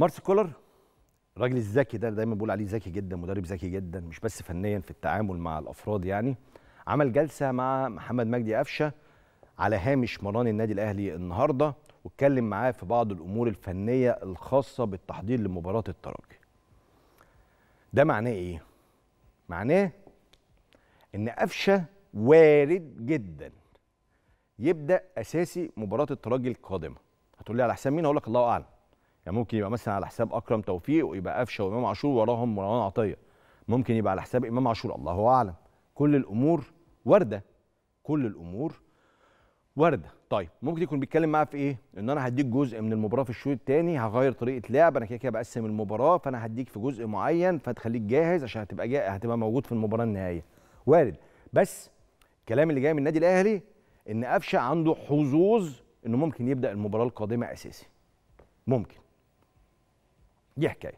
مارس كولر الراجل الذكي ده دايما بقول عليه ذكي جدا مدرب ذكي جدا مش بس فنيا في التعامل مع الافراد يعني عمل جلسه مع محمد مجدي قفشه على هامش مران النادي الاهلي النهارده واتكلم معاه في بعض الامور الفنيه الخاصه بالتحضير لمباراه الترجي ده معناه ايه معناه ان قفشه وارد جدا يبدا اساسي مباراه الترجي القادمه هتقول لي على حساب مين اقول لك الله اعلم يعني ممكن يبقى مثلا على حساب اكرم توفيق ويبقى قفشه وامام عاشور وراهم مروان عطيه ممكن يبقى على حساب امام عاشور الله اعلم كل الامور وارده كل الامور وارده طيب ممكن يكون بيتكلم معاه في ايه ان انا هديك جزء من المباراه في الشوط الثاني هغير طريقه لعب انا كده كده بقسم المباراه فانا هديك في جزء معين فتخليك جاهز عشان هتبقى جاهز هتبقى موجود في المباراه النهائيه وارد بس الكلام اللي جاي من النادي الاهلي ان قفشه عنده حظوظ انه ممكن يبدا المباراه القادمه اساسي ممكن Yeah, okay.